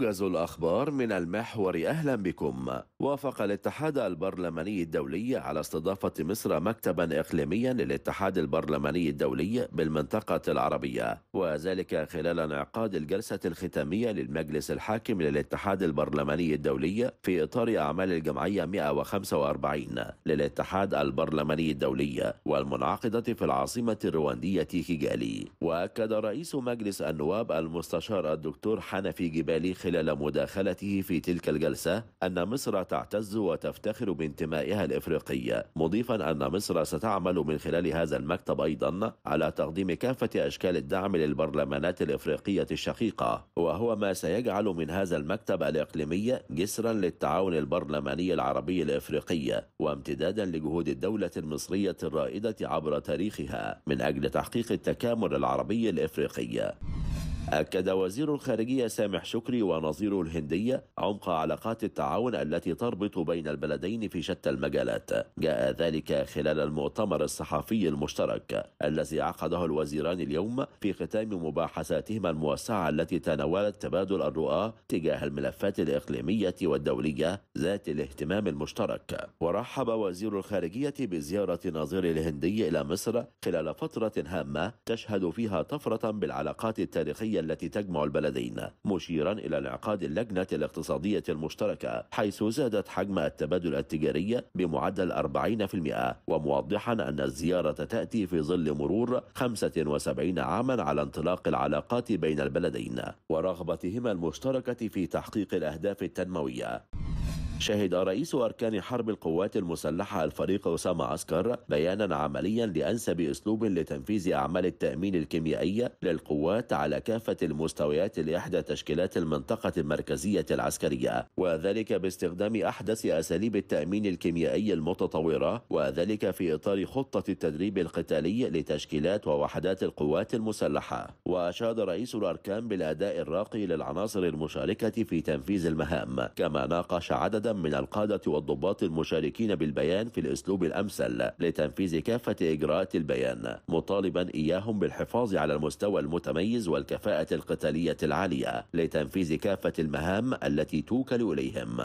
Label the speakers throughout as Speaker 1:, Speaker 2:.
Speaker 1: موجز الأخبار من المحور أهلا بكم وافق الاتحاد البرلماني الدولي على استضافة مصر مكتبا إقليميا للاتحاد البرلماني الدولي بالمنطقة العربية وذلك خلال انعقاد الجلسة الختامية للمجلس الحاكم للاتحاد البرلماني الدولي في إطار أعمال الجمعية 145 للاتحاد البرلماني الدولي والمنعقدة في العاصمة الرواندية كيجالي وأكد رئيس مجلس النواب المستشار الدكتور حنفي جبالي خلال مداخلته في تلك الجلسة أن مصر تعتز وتفتخر بانتمائها الإفريقي مضيفا أن مصر ستعمل من خلال هذا المكتب أيضا على تقديم كافة أشكال الدعم للبرلمانات الإفريقية الشقيقة وهو ما سيجعل من هذا المكتب الإقليمي جسرا للتعاون البرلماني العربي الإفريقي وامتدادا لجهود الدولة المصرية الرائدة عبر تاريخها من أجل تحقيق التكامل العربي الإفريقي أكد وزير الخارجية سامح شكري ونظيره الهندية عمق علاقات التعاون التي تربط بين البلدين في شتى المجالات جاء ذلك خلال المؤتمر الصحفي المشترك الذي عقده الوزيران اليوم في ختام مباحثاتهما الموسعة التي تناولت تبادل الرؤى تجاه الملفات الإقليمية والدولية ذات الاهتمام المشترك ورحب وزير الخارجية بزيارة نظير الهندي إلى مصر خلال فترة هامة تشهد فيها طفرة بالعلاقات التاريخية الوطنية التي تجمع البلدين مشيرا إلى انعقاد اللجنة الاقتصادية المشتركة حيث زادت حجم التبادل التجاري بمعدل 40% وموضحا أن الزيارة تأتي في ظل مرور 75 عاما على انطلاق العلاقات بين البلدين ورغبتهما المشتركة في تحقيق الأهداف التنموية شهد رئيس أركان حرب القوات المسلحة الفريق أسامة عسكر بيانا عمليا لأنسب أسلوب لتنفيذ أعمال التأمين الكيميائية للقوات على كافة المستويات لإحدى تشكيلات المنطقة المركزية العسكرية وذلك باستخدام أحدث أساليب التأمين الكيميائي المتطورة وذلك في إطار خطة التدريب القتالي لتشكيلات ووحدات القوات المسلحة وأشاد رئيس الأركان بالأداء الراقي للعناصر المشاركة في تنفيذ المهام كما ناقش عدد من القادة والضباط المشاركين بالبيان في الأسلوب الأمثل لتنفيذ كافة إجراءات البيان مطالبا إياهم بالحفاظ على المستوى المتميز والكفاءة القتالية العالية لتنفيذ كافة المهام التي توكل إليهم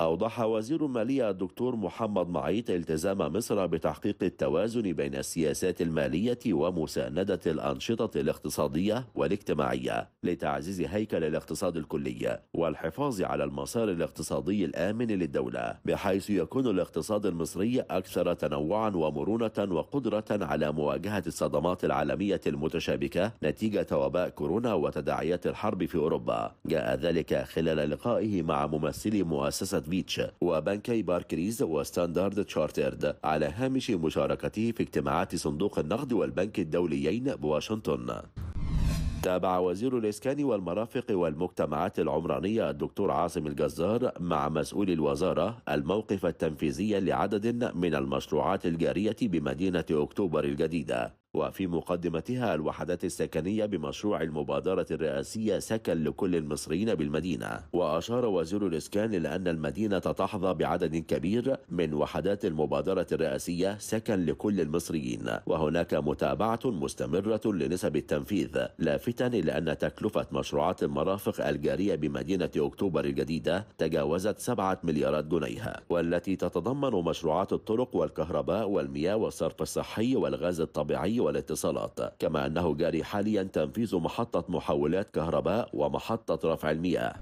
Speaker 1: أوضح وزير المالية الدكتور محمد معيط التزام مصر بتحقيق التوازن بين السياسات المالية ومساندة الأنشطة الاقتصادية والاجتماعية لتعزيز هيكل الاقتصاد الكلي والحفاظ على المسار الاقتصادي الآمن للدولة بحيث يكون الاقتصاد المصري أكثر تنوعا ومرونة وقدرة على مواجهة الصدمات العالمية المتشابكة نتيجة وباء كورونا وتداعيات الحرب في أوروبا جاء ذلك خلال لقائه مع ممثلي مؤسسة بيتش وبنكي باركريز وستاندرد تشارترد على هامش مشاركته في اجتماعات صندوق النقد والبنك الدوليين بواشنطن تابع وزير الإسكان والمرافق والمجتمعات العمرانية الدكتور عاصم الجزار مع مسؤول الوزارة الموقف التنفيذي لعدد من المشروعات الجارية بمدينة أكتوبر الجديدة وفي مقدمتها الوحدات السكنية بمشروع المبادرة الرئاسية سكن لكل المصريين بالمدينة وأشار وزير الإسكان إلى أن المدينة تحظى بعدد كبير من وحدات المبادرة الرئاسية سكن لكل المصريين وهناك متابعة مستمرة لنسب التنفيذ لافتا إلى أن تكلفة مشروعات المرافق الجارية بمدينة أكتوبر الجديدة تجاوزت 7 مليارات جنيه والتي تتضمن مشروعات الطرق والكهرباء والمياه والصرف الصحي والغاز الطبيعي والاتصالات كما أنه جاري حاليا تنفيذ محطة محولات كهرباء ومحطة رفع المياه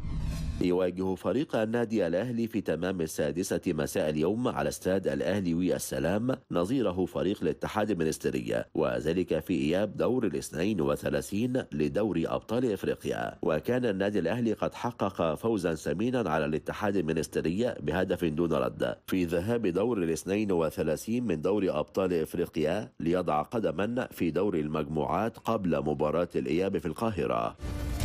Speaker 1: يواجه فريق النادي الأهلي في تمام السادسة مساء اليوم على استاد الأهلي وي السلام نظيره فريق الاتحاد المنستيرية وذلك في إياب دور ال 32 لدوري أبطال إفريقيا وكان النادي الأهلي قد حقق فوزا ثمينا على الاتحاد المنستيرية بهدف دون رد في ذهاب دور ال 32 من دوري أبطال إفريقيا ليضع قدما في دور المجموعات قبل مباراة الإياب في القاهرة